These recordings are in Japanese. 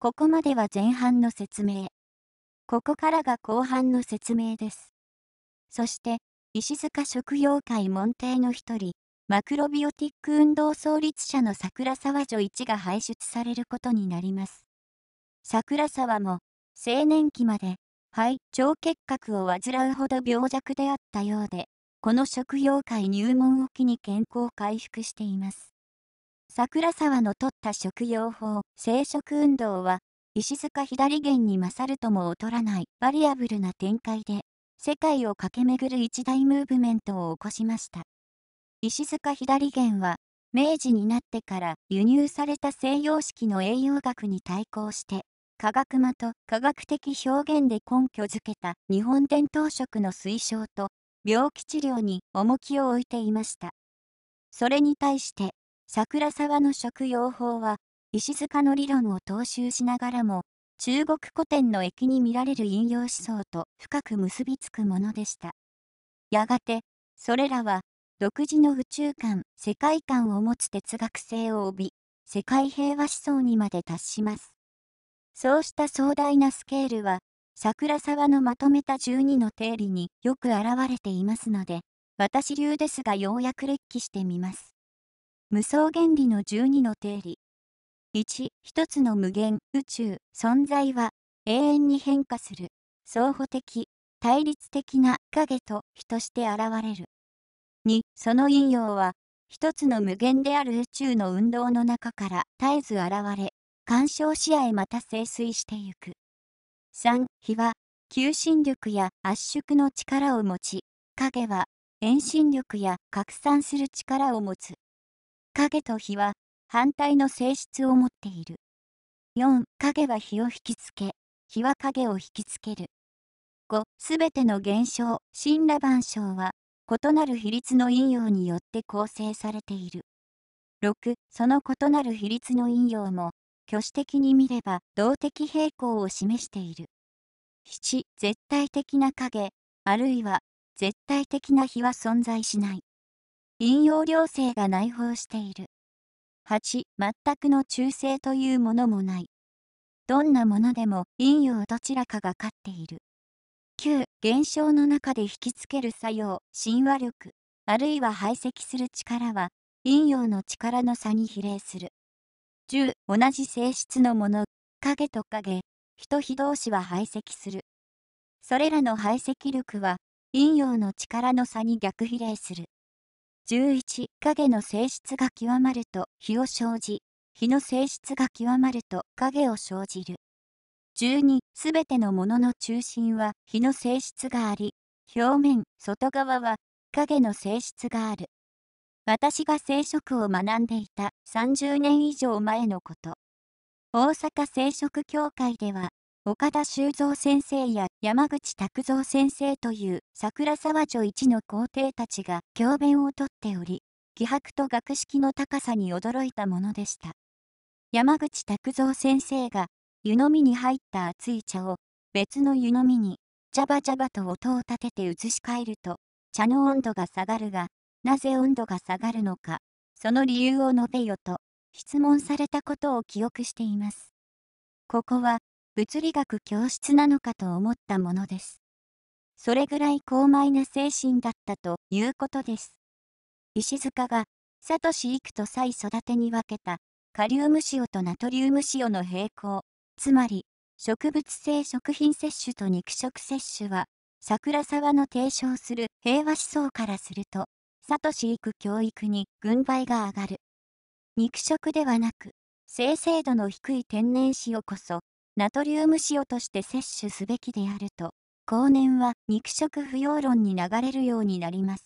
ここまでは前半の説明。ここからが後半の説明です。そして、石塚食用会門弟の一人、マクロビオティック運動創立者の桜沢女一が輩出されることになります。桜沢も、青年期まで、肺、腸結核を患うほど病弱であったようで、この食用会入門を機に健康回復しています。桜沢の取った食用法、生殖運動は、石塚左源に勝るとも劣らないバリアブルな展開で、世界を駆け巡る一大ムーブメントを起こしました。石塚左源は、明治になってから輸入された西洋式の栄養学に対抗して、科学間と科学的表現で根拠づけた日本伝統食の推奨と病気治療に重きを置いていました。それに対して桜沢の食用法は、石塚の理論を踏襲しながらも、中国古典の駅に見られる引用思想と深く結びつくものでした。やがて、それらは、独自の宇宙観、世界観を持つ哲学性を帯び、世界平和思想にまで達します。そうした壮大なスケールは、桜沢のまとめた12の定理によく表れていますので、私流ですがようやく列記してみます。無双原理の12の定理。1、一つの無限、宇宙、存在は永遠に変化する、相補的、対立的な影と比として現れる。2、その引用は、一つの無限である宇宙の運動の中から絶えず現れ、干渉し合いまた生水してゆく。3、日は、求心力や圧縮の力を持ち、影は、遠心力や拡散する力を持つ。影と火は反対の性質を持っている。4、影は火を引きつけ、火は影を引きつける。5、すべての現象、神羅万象は、異なる比率の陰陽によって構成されている。6、その異なる比率の陰陽も、挙手的に見れば動的平衡を示している。7、絶対的な影、あるいは絶対的な火は存在しない。陰陽量性が内包している。8、全くの中性というものもない。どんなものでも陰陽どちらかが勝っている。9、現象の中で引きつける作用、神話力、あるいは排斥する力は、陰陽の力の差に比例する。10、同じ性質のもの、影と影、人非同士は排斥する。それらの排斥力は、陰陽の力の差に逆比例する。11影の性質が極まると火を生じ火の性質が極まると影を生じる12すべてのものの中心は火の性質があり表面外側は影の性質がある私が生殖を学んでいた30年以上前のこと大阪生殖協会では岡田修造先生や山口拓三先生という桜沢女一の皇帝たちが教鞭をとっており、気迫と学識の高さに驚いたものでした。山口拓三先生が湯飲みに入った熱い茶を別の湯飲みにジャバジャバと音を立てて移し替えると茶の温度が下がるがなぜ温度が下がるのかその理由を述べよと質問されたことを記憶しています。ここは物理学教室なのかと思ったものです。それぐらい高邁な精神だったということです。石塚が、サトシ育とサイ育てに分けた、カリウム塩とナトリウム塩の並行、つまり、植物性食品摂取と肉食摂取は、桜沢の提唱する平和思想からすると、サトシ育教育に軍配が上がる。肉食ではなく、生成度の低い天然塩こそナトリウム塩として摂取すべきであると、後年は肉食不要論に流れるようになります。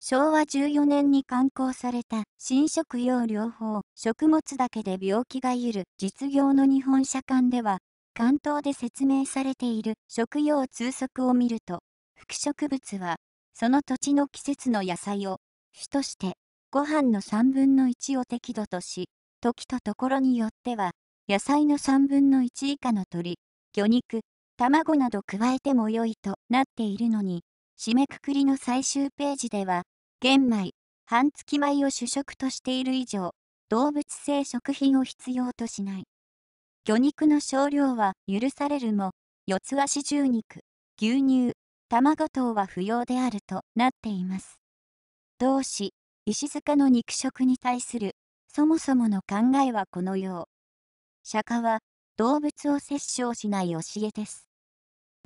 昭和14年に刊行された新食用療法食物だけで病気がゆる実業の日本社刊では関東で説明されている食用通則を見ると副植物はその土地の季節の野菜を主としてご飯の3分の1を適度とし時とところによっては野菜の3分の1以下の鶏、魚肉、卵など加えても良いとなっているのに、締めくくりの最終ページでは、玄米、半月米を主食としている以上、動物性食品を必要としない。魚肉の少量は許されるも、四つ足重肉、牛乳、卵等は不要であるとなっています。同志、石塚の肉食に対する、そもそもの考えはこのよう。釈迦は動物を殺生しない教えです。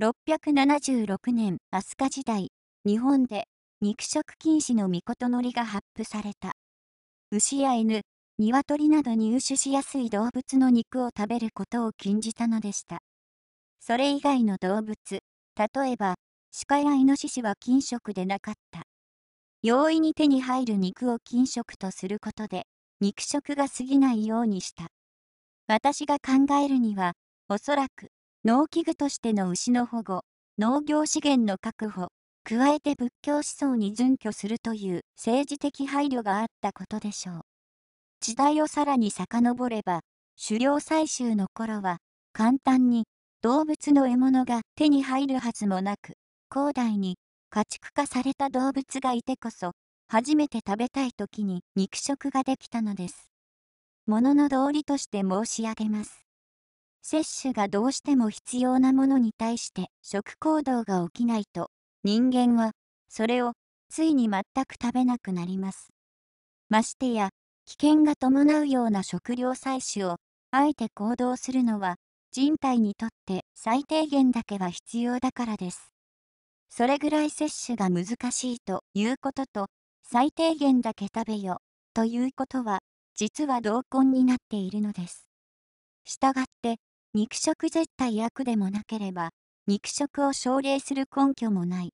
676年、飛鳥時代、日本で肉食禁止の御事のりが発布された。牛や犬、鶏など入手しやすい動物の肉を食べることを禁じたのでした。それ以外の動物、例えば、鹿やイノシシは禁食でなかった。容易に手に入る肉を禁食とすることで、肉食が過ぎないようにした。私が考えるには、おそらく、農機具としての牛の保護、農業資源の確保、加えて仏教思想に準拠するという政治的配慮があったことでしょう。時代をさらに遡れば、狩猟採集の頃は、簡単に動物の獲物が手に入るはずもなく、広大に家畜化された動物がいてこそ、初めて食べたい時に肉食ができたのです。ものの道理として申し上げます。摂取がどうしても必要なものに対して食行動が起きないと、人間はそれをついに全く食べなくなります。ましてや、危険が伴うような食料採取をあえて行動するのは人体にとって最低限だけは必要だからです。それぐらい摂取が難しいということと最低限だけ食べよということは実は同根になっているのです。したがって、肉食絶対悪でもなければ、肉食を奨励する根拠もない。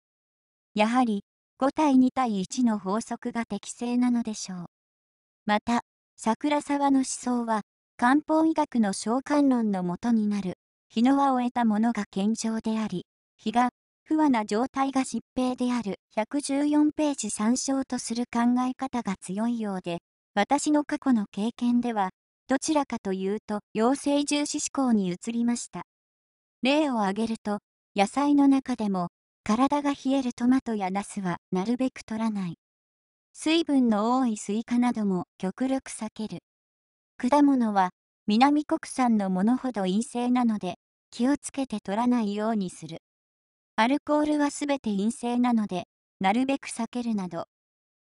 やはり、5対2対1の法則が適正なのでしょう。また、桜沢の思想は、漢方医学の召喚論のもとになる、日の輪を得たものが健常であり、日が不和な状態が疾病である114ページ参照とする考え方が強いようで、私の過去の経験では、どちらかというと陽性重視思考に移りました。例を挙げると、野菜の中でも、体が冷えるトマトやナスはなるべく取らない。水分の多いスイカなども極力避ける。果物は南国産のものほど陰性なので気をつけて取らないようにする。アルコールはすべて陰性なのでなるべく避けるなど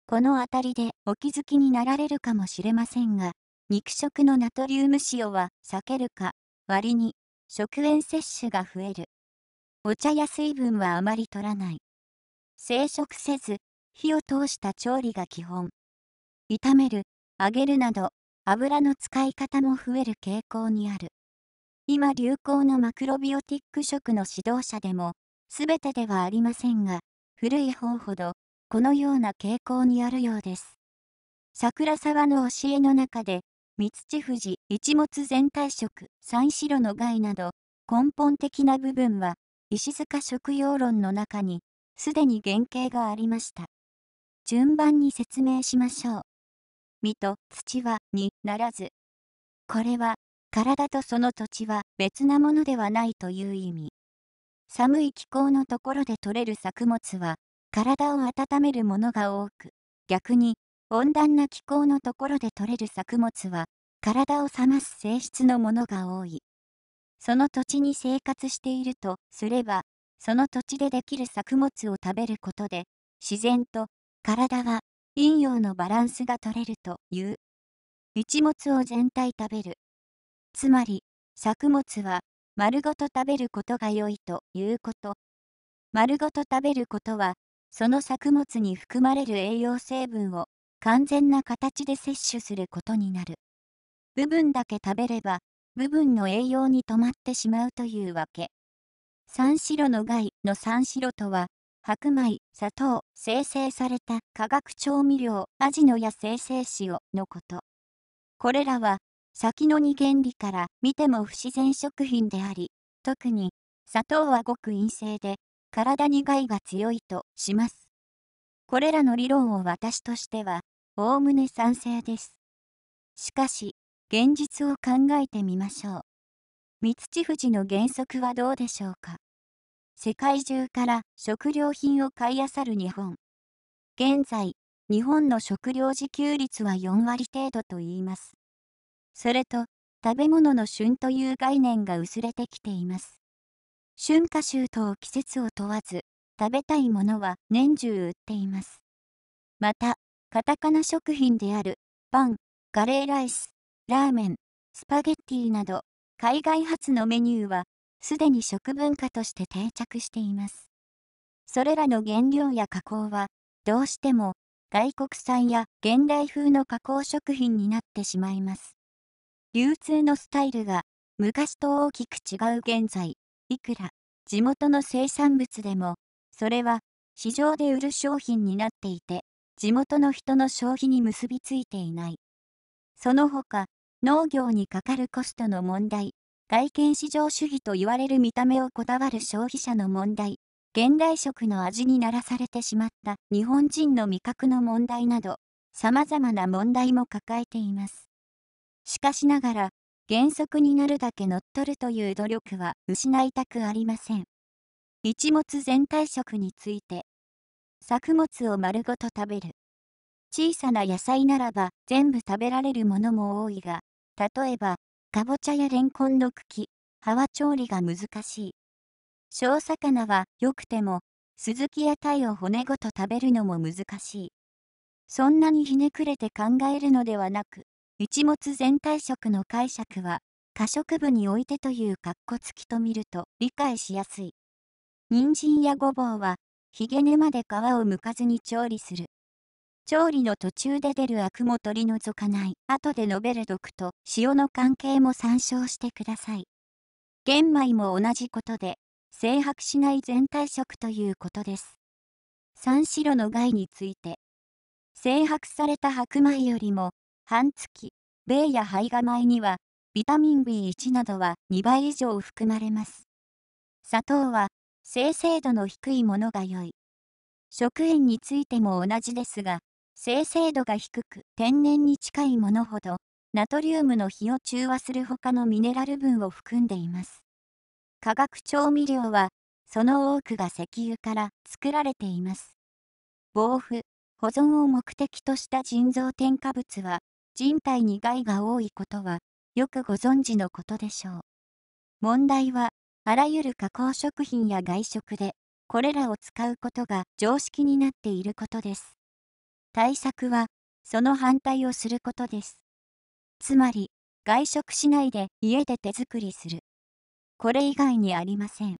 この辺りでお気づきになられるかもしれませんが、肉食のナトリウム塩は避けるか、割に食塩摂取が増える。お茶や水分はあまり取らない。生食せず、火を通した調理が基本。炒める、揚げるなど、油の使い方も増える傾向にある。今流行のマクロビオティック食の指導者でも、すべてではありませんが、古い方ほどこのような傾向にあるようです。桜沢の教えの中で、三土富士、一物全体色、三白の害など、根本的な部分は、石塚食用論の中に、すでに原型がありました。順番に説明しましょう。身と土はにならず、これは、体とその土地は別なものではないという意味。寒い気候のところで採れる作物は、体を温めるものが多く、逆に温暖な気候のところで取れる作物は、体を冷ます性質のものが多い。その土地に生活しているとすれば、その土地でできる作物を食べることで、自然と体は陰陽のバランスが取れるという。一物を全体食べる。つまり、作物は丸ごと食べることが良いということ。丸ごと食べることはその作物に含まれる栄養成分を完全な形で摂取することになる。部分だけ食べれば、部分の栄養に止まってしまうというわけ。三白の害の三白とは、白米、砂糖、生成された化学調味料、アジノや生成塩のこと。これらは、先の二原理から見ても不自然食品であり、特に、砂糖はごく陰性で、体に害が強いとします。これらの理論を私としては、おおむね賛成です。しかし、現実を考えてみましょう。三土富士の原則はどうでしょうか。世界中から食料品を買い漁る日本。現在、日本の食料自給率は4割程度と言います。それと、食べ物の旬という概念が薄れてきています。春夏秋冬季節を問わず、食べたいものは年中売っています。また、カタカナ食品である、パン、カレーライス、ラーメン、スパゲッティなど、海外発のメニューは、すでに食文化として定着しています。それらの原料や加工は、どうしても、外国産や現代風の加工食品になってしまいます。流通のスタイルが、昔と大きく違う現在。いくら地元の生産物でも、それは市場で売る商品になっていて、地元の人の消費に結びついていない。その他、農業にかかるコストの問題、外見市場主義と言われる見た目をこだわる消費者の問題、現代食の味にならされてしまった日本人の味覚の問題など、様々な問題も抱えています。しかしながら、原則になるだけ乗っ取るという努力は失いたくありません。一物全体食について、作物を丸ごと食べる。小さな野菜ならば全部食べられるものも多いが、例えば、かぼちゃやレンコンの茎、葉は調理が難しい。小魚は良くても、スズキやタイを骨ごと食べるのも難しい。そんなにひねくれて考えるのではなく、一物全体色の解釈は、可食部においてという格好つきと見ると理解しやすい。人参やごぼうは、ひげ根まで皮を剥かずに調理する。調理の途中で出るアクも取り除かない。後で述べる毒と塩の関係も参照してください。玄米も同じことで、制白しない全体色ということです。三白の害について、制白された白米よりも半月、米や胚芽米には、ビタミン B1 などは2倍以上含まれます。砂糖は、精製度の低いものが良い。食塩についても同じですが、精製度が低く天然に近いものほど、ナトリウムの比を中和する他のミネラル分を含んでいます。化学調味料は、その多くが石油から作られています。防腐、保存を目的とした腎臓添加物は、人体に害が多いことは、よくご存知のことでしょう。問題は、あらゆる加工食品や外食で、これらを使うことが常識になっていることです。対策は、その反対をすることです。つまり、外食しないで家で手作りする。これ以外にありません。